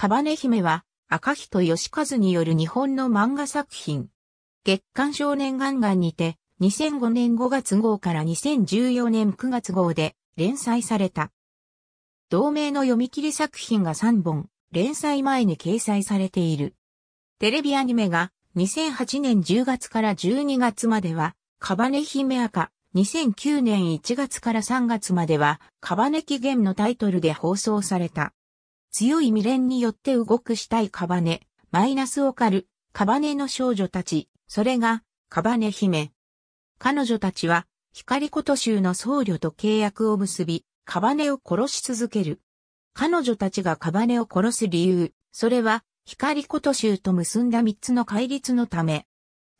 カバネ姫は、赤人義和による日本の漫画作品。月刊少年ガンガンにて、2005年5月号から2014年9月号で連載された。同名の読み切り作品が3本、連載前に掲載されている。テレビアニメが2008年10月から12月までは、カバネ姫赤、2009年1月から3月までは、カバネ期限のタイトルで放送された。強い未練によって動くしたいカバネ、マイナスオカル、カバネの少女たち、それが、カバネ姫。彼女たちは、光琴衆の僧侶と契約を結び、カバネを殺し続ける。彼女たちがカバネを殺す理由、それは、光琴衆と結んだ三つの戒律のため。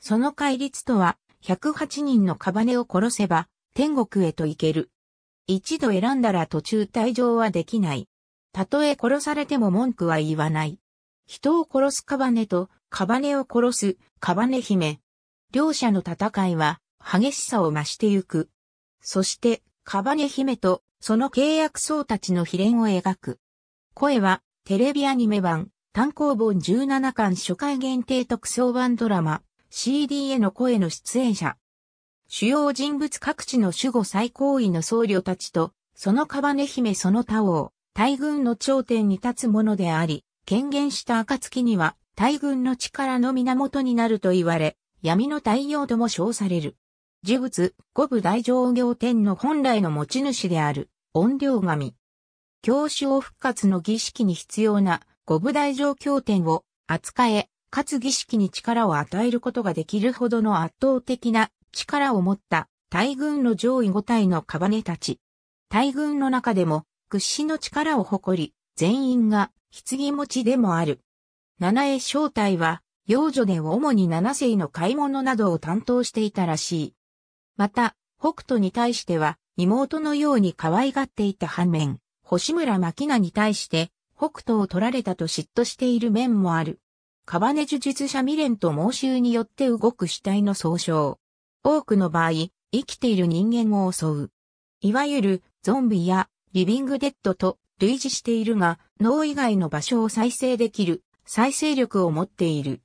その戒律とは、108人のカバネを殺せば、天国へと行ける。一度選んだら途中退場はできない。たとえ殺されても文句は言わない。人を殺すカバネと、カバネを殺す、カバネ姫。両者の戦いは、激しさを増してゆく。そして、カバネ姫と、その契約僧たちの秘伝を描く。声は、テレビアニメ版、単行本17巻初回限定特装版ドラマ、CD への声の出演者。主要人物各地の守護最高位の僧侶たちと、そのカバネ姫その他王。大軍の頂点に立つものであり、権限した暁には大軍の力の源になると言われ、闇の太陽とも称される。呪物、五部大乗行天の本来の持ち主である、怨霊神。教師を復活の儀式に必要な五部大乗経典を扱え、かつ儀式に力を与えることができるほどの圧倒的な力を持った大軍の上位五体のカバネたち。大軍の中でも屈指の力を誇り、全員が棺持ちでもある。七重正体は、幼女で主に七世の買い物などを担当していたらしい。また、北斗に対しては、妹のように可愛がっていた反面、星村牧菜に対して、北斗を取られたと嫉妬している面もある。カバネ呪術者未練と猛襲によって動く死体の総称。多くの場合、生きている人間を襲う。いわゆる、ゾンビやリビングデッドと類似しているが、脳以外の場所を再生できる再生力を持っている。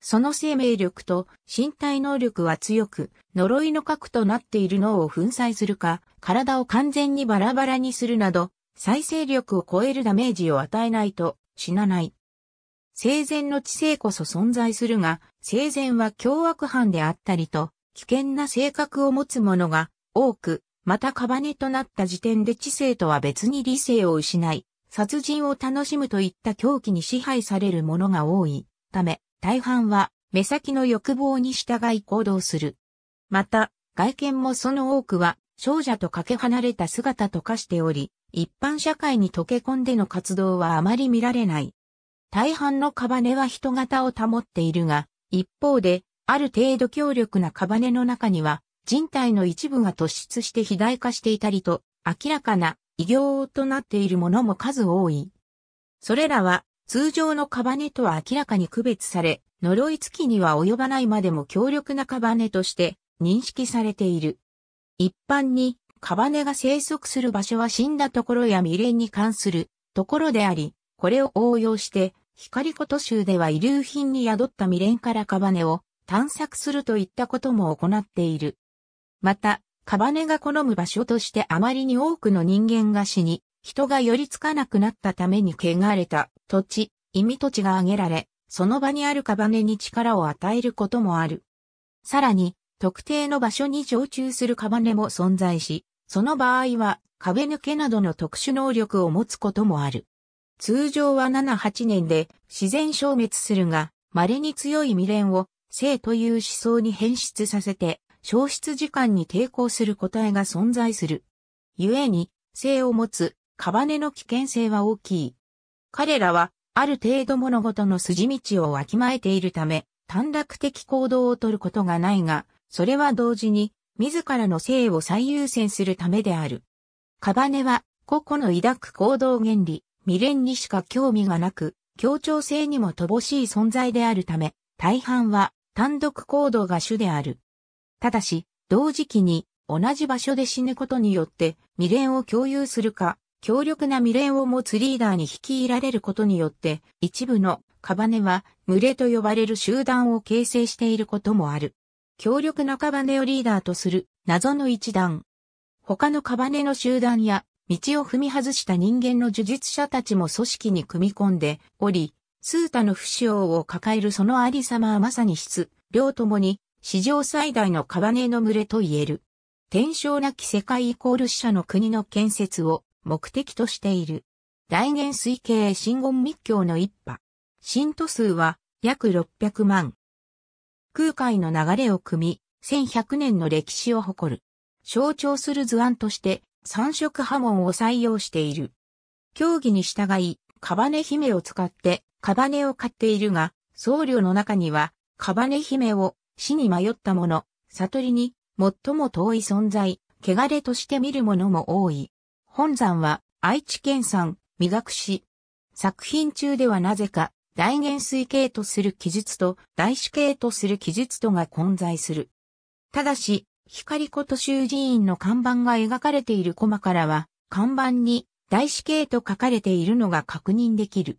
その生命力と身体能力は強く、呪いの核となっている脳を粉砕するか、体を完全にバラバラにするなど、再生力を超えるダメージを与えないと死なない。生前の知性こそ存在するが、生前は凶悪犯であったりと、危険な性格を持つ者が多く、またカバネとなった時点で知性とは別に理性を失い、殺人を楽しむといった狂気に支配されるものが多いため、大半は目先の欲望に従い行動する。また、外見もその多くは少女とかけ離れた姿と化しており、一般社会に溶け込んでの活動はあまり見られない。大半のカバネは人型を保っているが、一方で、ある程度強力なカバネの中には、人体の一部が突出して肥大化していたりと、明らかな異形となっているものも数多い。それらは通常のカバネとは明らかに区別され、呪い月きには及ばないまでも強力なカバネとして認識されている。一般に、カバネが生息する場所は死んだところや未練に関するところであり、これを応用して、光と州では遺留品に宿った未練からカバネを探索するといったことも行っている。また、カバネが好む場所としてあまりに多くの人間が死に、人が寄りつかなくなったために汚れた土地、意味土地が挙げられ、その場にあるカバネに力を与えることもある。さらに、特定の場所に常駐するカバネも存在し、その場合は壁抜けなどの特殊能力を持つこともある。通常は7、8年で自然消滅するが、稀に強い未練を生という思想に変質させて消失時間に抵抗する個体が存在する。故に、性を持つ、カバネの危険性は大きい。彼らは、ある程度物事の筋道をわきまえているため、短絡的行動をとることがないが、それは同時に、自らの性を最優先するためである。カバネは、個々の抱く行動原理、未練にしか興味がなく、協調性にも乏しい存在であるため、大半は単独行動が主である。ただし、同時期に同じ場所で死ぬことによって未練を共有するか、強力な未練を持つリーダーに率いられることによって、一部のカバネは群れと呼ばれる集団を形成していることもある。強力なカバネをリーダーとする謎の一団。他のカバネの集団や道を踏み外した人間の呪術者たちも組織に組み込んでおり、スータの不死王を抱えるそのありさまはまさに質、量ともに史上最大のカバネの群れと言える。天正なき世界イコール死者の国の建設を目的としている。大元推計新言密教の一派。信徒数は約600万。空海の流れを組み、1100年の歴史を誇る。象徴する図案として三色波紋を採用している。競技に従い、カバネ姫を使ってカバネを買っているが、僧侶の中にはカバネ姫を死に迷った者、悟りに、最も遠い存在、汚れとして見る者も多い。本山は、愛知県産、美学史。作品中ではなぜか、大元水系とする記述と、大死系とする記述とが混在する。ただし、光子と衆寺院の看板が描かれているコマからは、看板に、大死系と書かれているのが確認できる。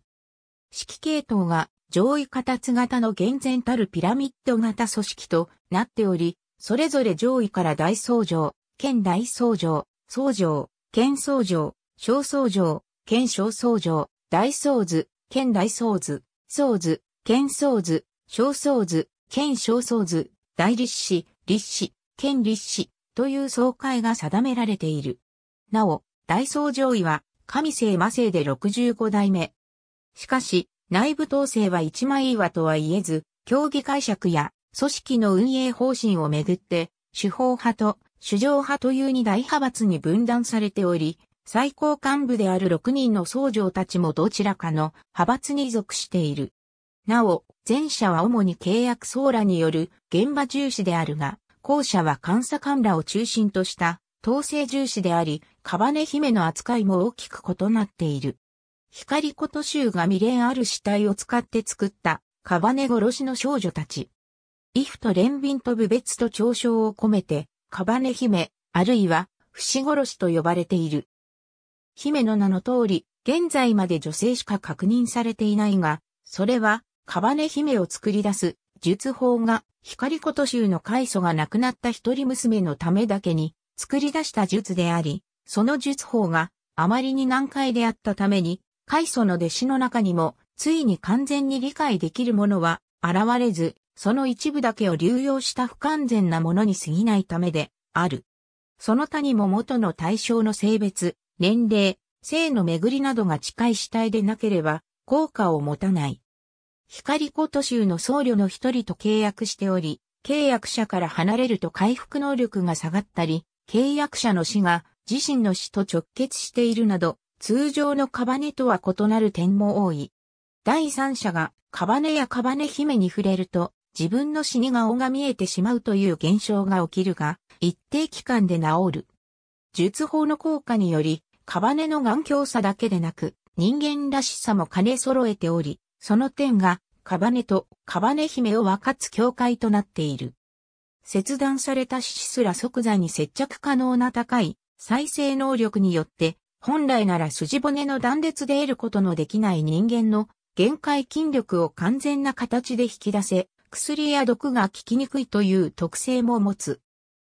式系統が上位形型の厳然たるピラミッド型組織となっており、それぞれ上位から大僧上、県大僧上、僧上、県僧上、小僧上、県小僧上、大僧図、県大僧図、僧図、県僧図、小僧図、県小僧図、大立志、立志、県立志、という総会が定められている。なお、大僧上位は、神聖魔聖で65代目。しかし、内部統制は一枚岩とは言えず、競技解釈や組織の運営方針をめぐって、手法派と主上派という二大派閥に分断されており、最高幹部である6人の僧侶たちもどちらかの派閥に属している。なお、前者は主に契約僧らによる現場重視であるが、後者は監査官らを中心とした統制重視であり、カバネ姫の扱いも大きく異なっている。光子と衆が未練ある死体を使って作った、カバネ殺しの少女たち。イフと連憫と部別と嘲笑を込めて、カバネ姫、あるいは、不死殺しと呼ばれている。姫の名の通り、現在まで女性しか確認されていないが、それは、カバネ姫を作り出す、術法が、光子と衆の開祖が亡くなった一人娘のためだけに、作り出した術であり、その術法が、あまりに難解であったために、開祖の弟子の中にも、ついに完全に理解できるものは現れず、その一部だけを流用した不完全なものに過ぎないためである。その他にも元の対象の性別、年齢、性の巡りなどが近い主体でなければ効果を持たない。光子都州の僧侶の一人と契約しており、契約者から離れると回復能力が下がったり、契約者の死が自身の死と直結しているなど、通常のカバネとは異なる点も多い。第三者がカバネやカバネ姫に触れると自分の死に顔が見えてしまうという現象が起きるが、一定期間で治る。術法の効果により、カバネの頑強さだけでなく、人間らしさも兼ね揃えており、その点が、カバネとカバネ姫を分かつ境界となっている。切断された死すら即座に接着可能な高い再生能力によって本来なら筋骨の断裂で得ることのできない人間の限界筋力を完全な形で引き出せ、薬や毒が効きにくいという特性も持つ。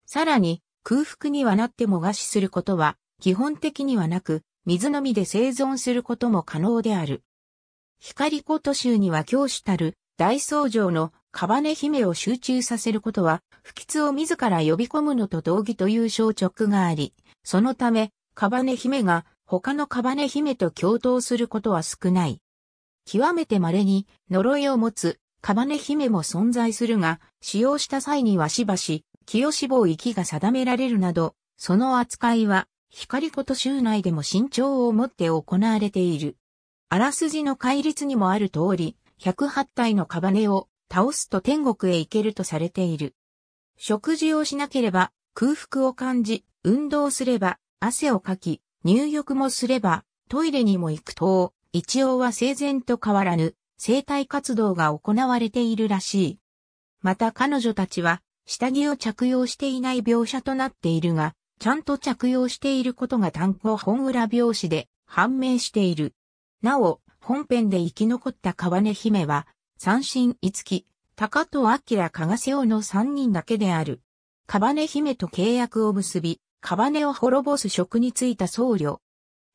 さらに、空腹にはなっても餓死することは、基本的にはなく、水のみで生存することも可能である。光こ都州には教師たる大僧城のカバネ姫を集中させることは、不吉を自ら呼び込むのと同義という小直があり、そのため、カバネ姫が他のカバネ姫と共闘することは少ない。極めて稀に呪いを持つカバネ姫も存在するが、使用した際にはしばし、清志望域が定められるなど、その扱いは、光こと州内でも慎重を持って行われている。あらすじの戒律にもある通り、108体のカバネを倒すと天国へ行けるとされている。食事をしなければ空腹を感じ、運動すれば汗をかき、入浴もすれば、トイレにも行くと、一応は生前と変わらぬ、生体活動が行われているらしい。また彼女たちは、下着を着用していない描写となっているが、ちゃんと着用していることが単行本裏表紙で判明している。なお、本編で生き残った川根姫は、三神五木、高戸明加賀瀬尾の三人だけである。川根姫と契約を結び、カバネを滅ぼす職についた僧侶。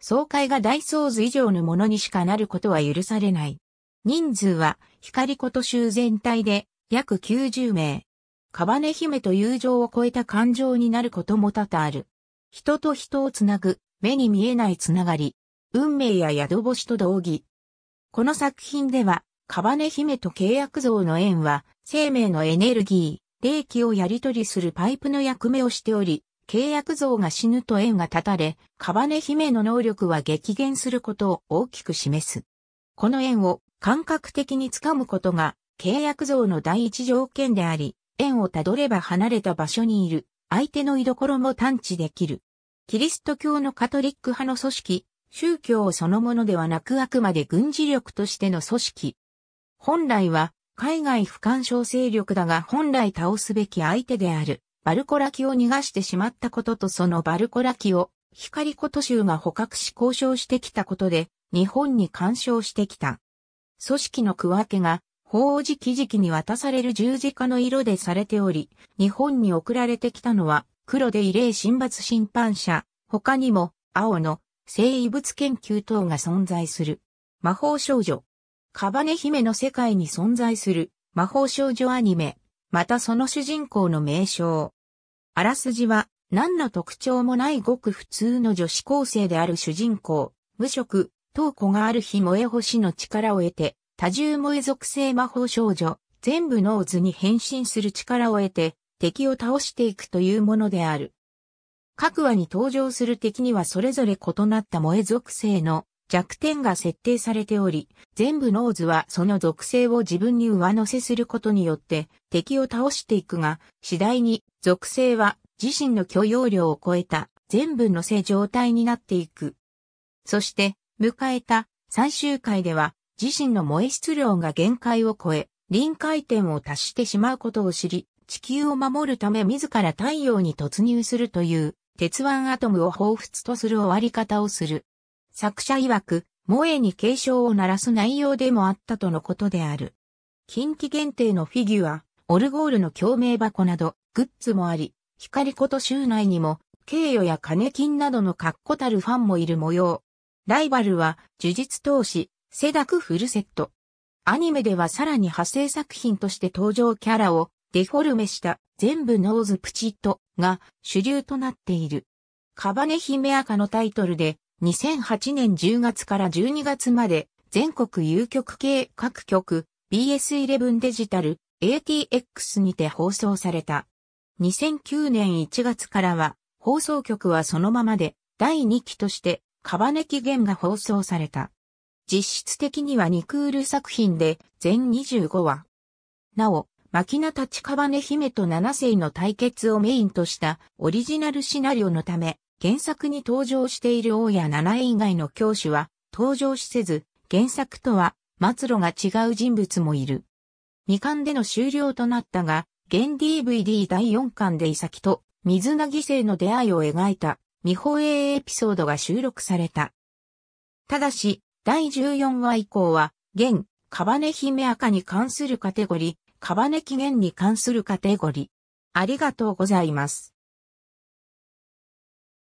総会が大僧図以上のものにしかなることは許されない。人数は、光と衆全体で、約90名。カバネ姫と友情を超えた感情になることも多々ある。人と人をつなぐ、目に見えないつながり。運命や宿星と同義。この作品では、カバネ姫と契約像の縁は、生命のエネルギー、霊気をやり取りするパイプの役目をしており、契約像が死ぬと縁が絶たれ、カバネ姫の能力は激減することを大きく示す。この縁を感覚的につかむことが契約像の第一条件であり、縁をたどれば離れた場所にいる相手の居所も探知できる。キリスト教のカトリック派の組織、宗教そのものではなくあくまで軍事力としての組織。本来は海外不干渉勢力だが本来倒すべき相手であるバルコラキを逃がしてしまったこととそのバルコラキを光琴州が捕獲し交渉してきたことで日本に干渉してきた。組織の区分けが法王寺記事記に渡される十字架の色でされており、日本に送られてきたのは黒で異例神罰審判者、他にも青の生異物研究等が存在する。魔法少女。カバネ姫の世界に存在する魔法少女アニメ。またその主人公の名称。あらすじは、何の特徴もないごく普通の女子高生である主人公、無職、東子がある日萌え星の力を得て、多重萌え属性魔法少女、全部ノーズに変身する力を得て、敵を倒していくというものである。各話に登場する敵にはそれぞれ異なった萌え属性の弱点が設定されており、全部ノーズはその属性を自分に上乗せすることによって敵を倒していくが、次第に属性は自身の許容量を超えた全部乗せ状態になっていく。そして、迎えた最終回では自身の燃え質量が限界を超え、臨界点を達してしまうことを知り、地球を守るため自ら太陽に突入するという鉄腕アトムを彷彿とする終わり方をする。作者曰く、萌えに警鐘を鳴らす内容でもあったとのことである。近畿限定のフィギュア、オルゴールの共鳴箱など、グッズもあり、光こと州内にも、敬与や金金などの確固たるファンもいる模様。ライバルは、呪術投資、セダクフルセット。アニメではさらに派生作品として登場キャラをデフォルメした全部ノーズプチットが主流となっている。カバネ姫赤のタイトルで2008年10月から12月まで全国有局系各局 BS11 デジタル ATX にて放送された。2009年1月からは放送局はそのままで第2期としてカバネキンが放送された。実質的には2クール作品で全25話。なお、キナタちカバネ姫と七世の対決をメインとしたオリジナルシナリオのため、原作に登場している王や七位以外の教師は登場しせず、原作とは末路が違う人物もいる。2巻での終了となったが、現 DVD 第4巻でイサキと水な犠牲の出会いを描いた未放映エピソードが収録された。ただし、第14話以降は、現、カバネ姫赤に関するカテゴリー、カバネ起源に関するカテゴリー。ありがとうございます。